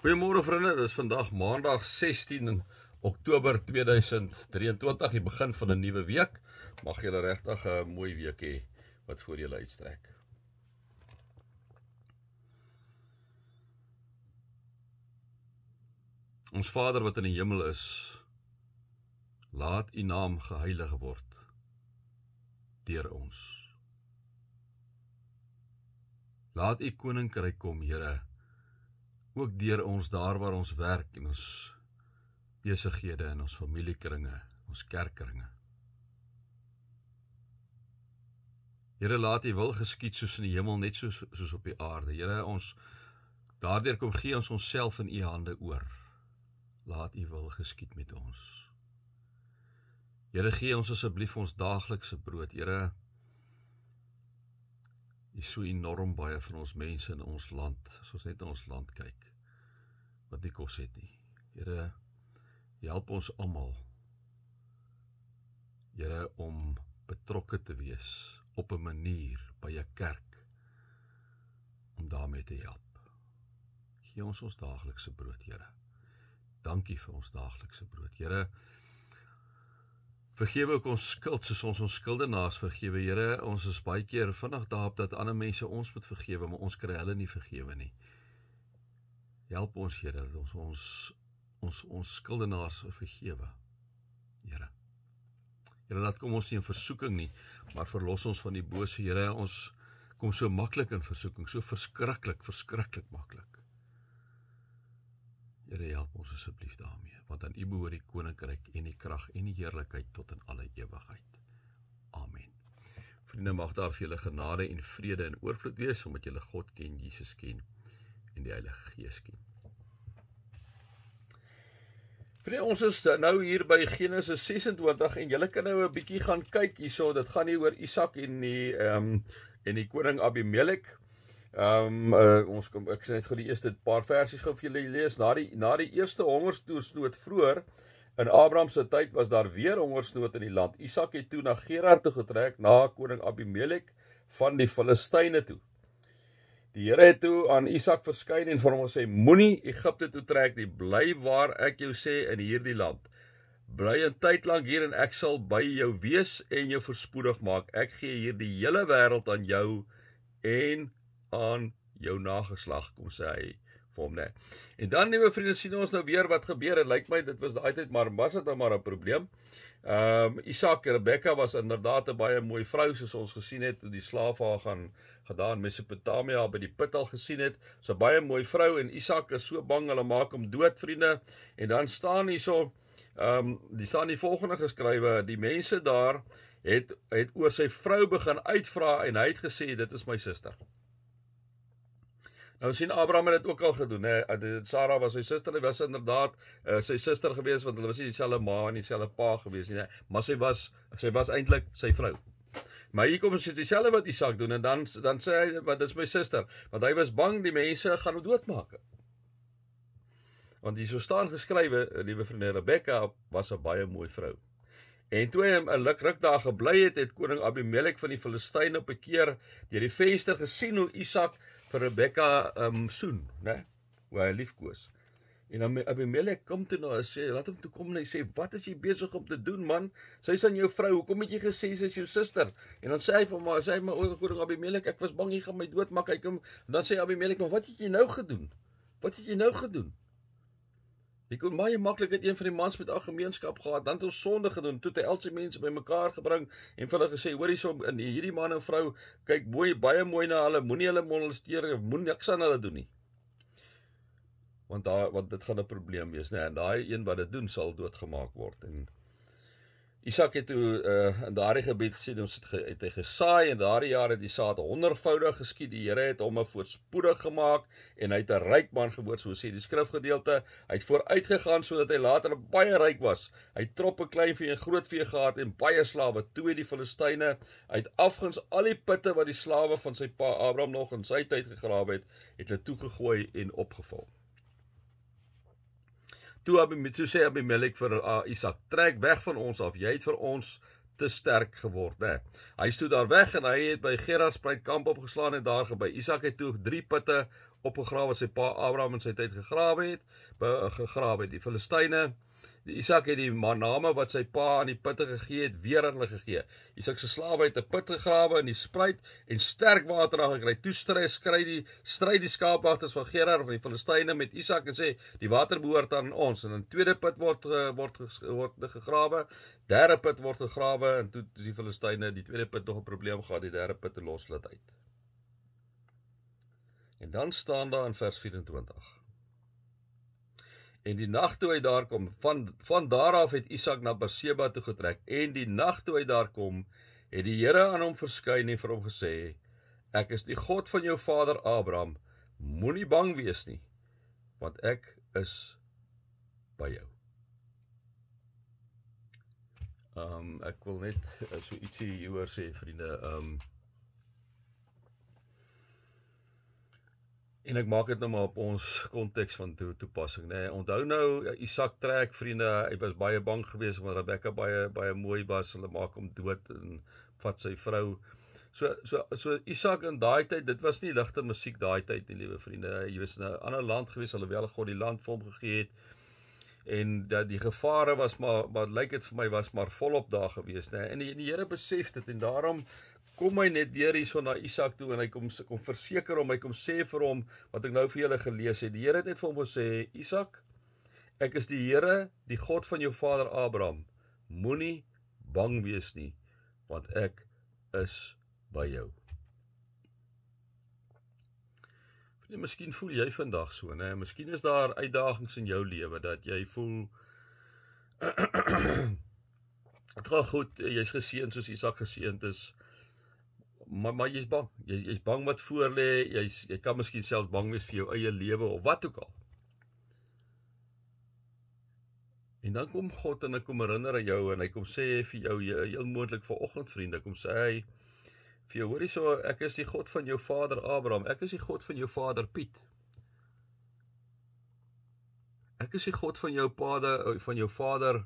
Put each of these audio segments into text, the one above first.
Goeiemôre vriende, dis vandag Maandag 16 Oktober 2023, die begin van 'n nuwe week. Mag julle regtig 'n mooi week hê wat voor julle uitstrek. Ons Vader wat in die hemel is, laat U naam geheilig word deur ons. Laat U koninkryk kom, Here ook deur ons daar waar ons werk en ons besighede en ons familiekringe, ons kerkringe. Here laat U wil geskied soos in die hemel net so soos op die aarde. Here ons daardeur kom gee ons onsself in U hande oor. Laat U wil geskied met ons. Here gee ons asseblief ons daaglikse brood. Here is so enorm baie van ons mense in ons land, as ons net na ons land kyk, wat nie kos het nie. Here, help ons almal. Here om betrokke te wees op 'n manier by 'n kerk om daarmee te help. Gee ons ons daaglikse brood, Here. Dankie vir ons daaglikse brood, Here. Vergewe ook ons skuld soos ons ons skuldenaars vergewe. Here, ons is baie keer vinnig daarop dat ander mense ons moet vergewe, maar ons kry hulle nie vergewe nie. Help ons, Here, dat ons ons ons ons skuldenaars vergewe. Here. Here, laat kom ons nie in versoeking nie, maar verlos ons van die bose. Here, ons kom so maklik in versoeking, so verskriklik, verskriklik maklik. Here help ons asseblief daarmee, want aan U behoort die koninkryk en die krag en die heerlikheid tot in alle ewigheid. Amen. Vriende, mag daar vir julle genade en vrede in oorvloed wees omdat julle God ken, Jesus ken en die Heilige Gees ken. Vriende, ons is nou hier by Genesis 26 en julle kan nou 'n bietjie gaan kyk hierso, dit gaan nie oor Isak en die ehm um, en die koning Abimelek nie. Ehm um, uh, ons kom ek sê net gou die eerste paar versies gou vir julle lees. Na die na die eerste hongersnood vroeër in Abraham se tyd was daar weer hongersnood in die land. Isak het toe na Gerar toe getrek na koning Abimelek van die Filistyne toe. Die Here het toe aan Isak verskyn en vir hom gesê: Moenie Egipte toe trek nie. Bly waar ek jou sê in hierdie land. Bly 'n tyd lank hier en ek sal by jou wees en jou voorspoedig maak. Ek gee hierdie hele wêreld aan jou en aan jou nageslag kom sê hy vir hom net. En dan nuwe vriende sien ons nou weer wat gebeur en lyk my dit was daai tyd maar was dit nou maar 'n probleem. Ehm um, Isak en Rebekka was inderdaad 'n baie mooi vrou soos ons gesien het toe die slawe haar gaan gedaan Mesopotamië by die put al gesien het. Sy's so, 'n baie mooi vrou en Isak is so bang hulle maak hom dood vriende. En dan staan hierso ehm um, die staan die volgende geskrywe die mense daar het het oor sy vrou begin uitvra en hy het gesê dit is my suster. Nou sien Abraham het dit ook al gedoen, hè. Sara was sy suster, hy was inderdaad uh, sy suster gewees want hulle was nie dieselfde ma en dieselfde pa gewees nie, maar sy was sy was eintlik sy vrou. Maar hier kom ons sit dieselfde wat Isak doen en dan dan sê hy wat dit is my suster, want hy was bang die mense gaan hom doodmaak. Want hier so staan geskrywe, liewe vriende, Rebekka was 'n baie mooi vrou. En toe hy 'n lukruk daar gebly het, het koning Abimelek van die Filistyne op 'n keer deur die venster gesien hoe Isak vir Rebekka um soen, né? Hoe hy liefkoos. En dan Abimelek kom toe na nou, hom sê, "Laat hom toe kom en hy sê, "Wat is jy besig om te doen, man? Sy is aan jou vrou. Hoekom het jy gesê sy is jou suster?" En dan sê hy vir hom, "Sy het my oor koning Abimelek, ek was bang jy gaan my doodmaak." Hy kom, dan sê Abimelek, "Maar wat het jy nou gedoen? Wat het jy nou gedoen?" Jy kon baie maklik uit een van die mans met ag gemeenskap gehad, dan het ons sonde gedoen, toe het hy al sy mense bymekaar gebring en vir hulle gesê, hoor hierso in hierdie man en vrou, kyk mooi baie mooi na hulle, moenie hulle molesteer of moenie niks aan hulle doen nie. Want daar want dit gaan 'n probleem wees, né? Nee, en daai een wat dit doen sal doodgemaak word en Isak het toe uh in daardie gebied gesê ons het ge, het hy gesaai en daardie jaar het die saad honderdvoudig geskiet. Die Here het hom 'n voorspoedig gemaak en hy het 'n ryk man geword, so sê die skrifgedeelte. Hy het vooruit gegaan sodat hy later baie ryk was. Hy het troppe klein vee en groot vee gehad en baie slawe, twee die Filistyne. Hy het afguns al die putte wat die slawe van sy pa Abraham nog in sy tyd gegrawe het, het hulle toegegooi en opgevul. Toe Abimelek, toe sê Abimelek vir uh, Isak: "Trek weg van ons af, jy het vir ons te sterk geword, né?" Hy stoot daar weg en hy het by Gerar se plaaskamp opgeslaan en daar gebei. Isak het toe drie putte opgegrawe wat sy pa Abraham in sy tyd gegrawe het, gegrawe het die Filistyne. Isak het die name wat sy pa aan die putte gegee het, weer aan hulle gegee. Isak se slawe het 'n put gegrawe in die spruit en sterk water daar gekry. Toe stry skry die stry die skaapwagters van Gerar van die Filistyne met Isak en sê die water behoort aan ons en 'n tweede put word word word gegrawe. Derde put word gegrawe en toe die Filistyne die tweede put nog 'n probleem gehad, die derde put het loslaat uit. En dan staan daar in vers 24. En die nag toe hy daar kom, van van daar af het Isak na Beerseba toe getrek en die nag toe hy daar kom, het die Here aan hom verskyn en vir hom gesê: Ek is die God van jou vader Abraham. Moenie bang wees nie, want ek is by jou. Ehm um, ek wil net so ietsie hieroor sê, vriende, ehm um, en ek maak dit nou maar op ons konteks van toe toepassing nê. Nee, onthou nou ja, Isak trek vriende, hy was baie bang geweest omdat Rebekka baie baie mooi was. Hulle maak hom dood en vat sy vrou. So so so Isak in daai tyd, dit was nie ligte musiek daai tyd nie, liewe vriende. Hy was in 'n ander land geweest alhoewel God die land vir hom gegee het. En dat die gevare was maar maar lyk like dit vir my was maar volop daar geweest nê. Nee. En die, die Here besef dit en daarom kom my net weer hierso na Isak toe en hy kom kom verseker hom, hy kom sê vir hom wat ek nou vir julle gelees het. Die Here het net vir hom gesê, Isak, ek is die Here, die God van jou vader Abraham. Moenie bang wees nie, want ek is by jou. Vir jy miskien voel jy vandag so, nê? Miskien is daar uitdagings in jou lewe dat jy voel Dit gaan goed. Jy's geseën soos Isak geseën is. Geseend, dus maar maar jy's bang. Jy's jy's bang wat voor lê. Jy's jy kan miskien self bang wees vir jou eie lewe of wat ook al. En dan kom God en hy kom herinner aan jou en hy kom sê vir jou, jou, jou moontlik vanoggend vriende, kom sê hy vir jou, hoorie so, ek is die God van jou vader Abraham. Ek is die God van jou vader Piet. Ek is die God van jou pa van jou vader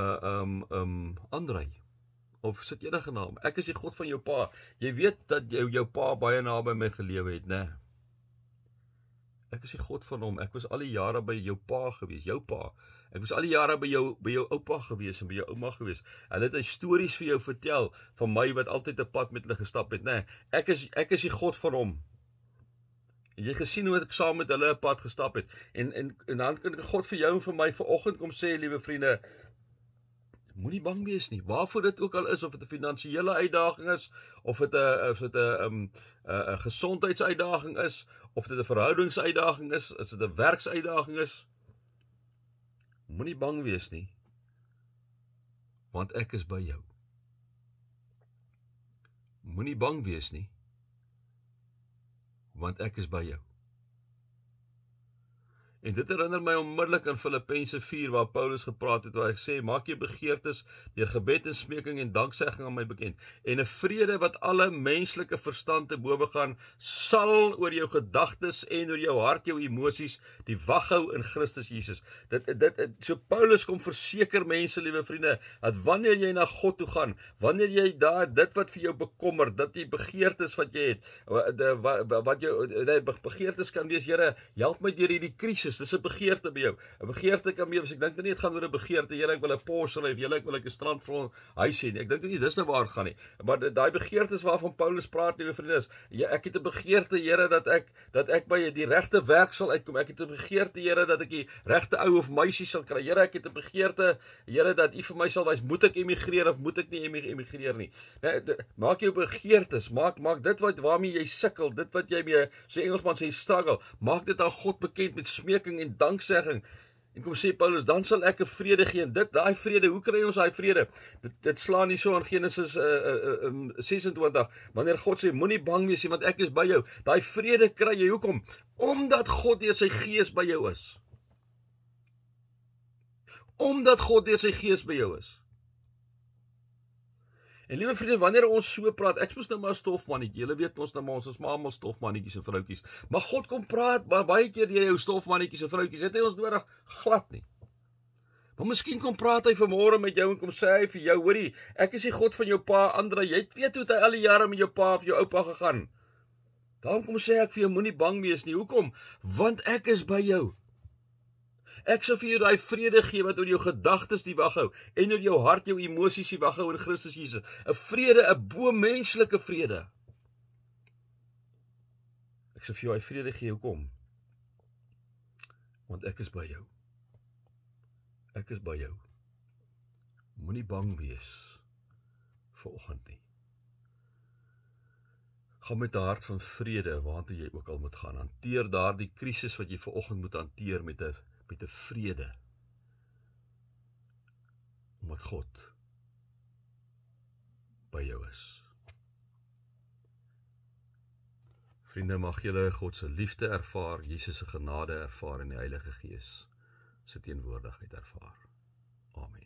uh um um Andrei of sit enige naam. Ek is die God van jou pa. Jy weet dat jou jou pa baie naby aan my gelewe het, né? Ek is die God van hom. Ek was al die jare by jou pa gewees, jou pa. Ek was al die jare by jou by jou oupa gewees en by jou ouma gewees. Hulle het stories vir jou vertel van my wat altyd 'n pad met hulle gestap het, né? Ek is ek is die God van hom. En jy gesien hoe ek saam met hulle 'n pad gestap het. En en en dan kan God vir jou en vir my vanoggend kom sê, liewe vriende, Moenie bang wees nie. Waarvoor dit ook al is of dit 'n finansiële uitdaging is of dit 'n of dit 'n ehm, 'n 'n gesondheidsuitdaging is of dit 'n verhoudingsuitdaging is, as dit 'n werksuitdaging is. Moenie bang wees nie. Want ek is by jou. Moenie bang wees nie. Want ek is by jou. En dit herinner my onmiddellik aan Filippense 4 waar Paulus gepraat het waar hy gesê maak jou begeertes deur gebed en smeking en danksegging aan my bekend en 'n vrede wat alle menslike verstand te bowe gaan sal oor jou gedagtes en oor jou hart jou emosies die waghou in Christus Jesus. Dit dit so Paulus kom verseker mense liewe vriende dat wanneer jy na God toe gaan, wanneer jy daar dit wat vir jou bekommer, dit die begeertes wat jy het, wat jou begeertes kan wees, Here, help my deur hierdie krisis Jesus, dis 'n begeerte by jou. 'n Begeerte kan wees, ek dink nie dit gaan oor 'n begeerte, Here, ek wil 'n Porsche ry, Here, ek wil 'n strandvol huis hê nie. Ek dink nie dis nou waar gaan nie. Maar daai begeertes waarvan Paulus praat, liewe vriende, is ja, ek het 'n begeerte, Here, dat ek dat ek by die regte werk sal uitkom. Ek het 'n begeerte, Here, dat ek die regte ou of meisie sal kry. Here, ek het 'n begeerte, Here, dat U vir my sal wys moet ek emigreer of moet ek nie emigreer nie. Nee, maak jou begeertes, maak maak dit wat waarmee jy sukkel, dit wat jy mee, so Engelsman sê struggle, maak dit aan God bekend met smeek uitreiking en danksegging. En kom sê Paulus, dan sal ek 'n vrede gee. Dit daai vrede, hoe kry ons daai vrede? Dit dit slaan nie so in Genesis uh uh, uh 26 wanneer God sê moenie bang wees nie want ek is by jou. Daai vrede kry jy hoekom? Omdat God deur sy gees by jou is. Omdat God deur sy gees by jou is. En liewe vriende, wanneer ons so praat, ek mos nou maar 'n stofmannetjie. Julle weet ons nou maar ons is maar almal stofmannetjies en vroutjies. Maar God kom praat, maar baie keer jy jou stofmannetjies en vroutjies, het hy ons nodig glad nie. Maar miskien kom praat hy vanmôre met jou en kom sê hy vir jou, hoorie, ek is die God van jou pa Andre. Jy weet hoe dit al die jare met jou pa of jou oupa gegaan. Daarom kom sê ek vir jou moenie bang wees nie. Hoekom? Want ek is by jou. Ek sal vir jou daai vrede gee wat oor jou gedagtes die wag hou en oor jou hart, jou emosies die wag hou in Christus Jesus. 'n Vrede, 'n bo menslike vrede. Ek sal vir jou daai vrede gee, hoekom? Want ek is by jou. Ek is by jou. Moenie bang wees vir oggend nie. Gaan met 'n hart van vrede waartoe jy ook al moet gaan. Hanteer daardie krisis wat jy ver oggend moet hanteer met 'n met 'n vrede omdat God by jou is. Vriende, mag julle God se liefde ervaar, Jesus se genade ervaar en die Heilige Gees se teenwoordigheid ervaar. Amen.